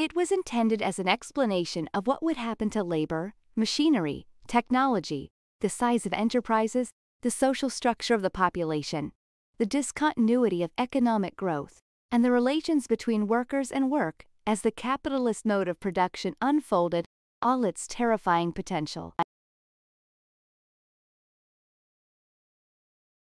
It was intended as an explanation of what would happen to labor, machinery, technology, the size of enterprises, the social structure of the population, the discontinuity of economic growth, and the relations between workers and work as the capitalist mode of production unfolded all its terrifying potential.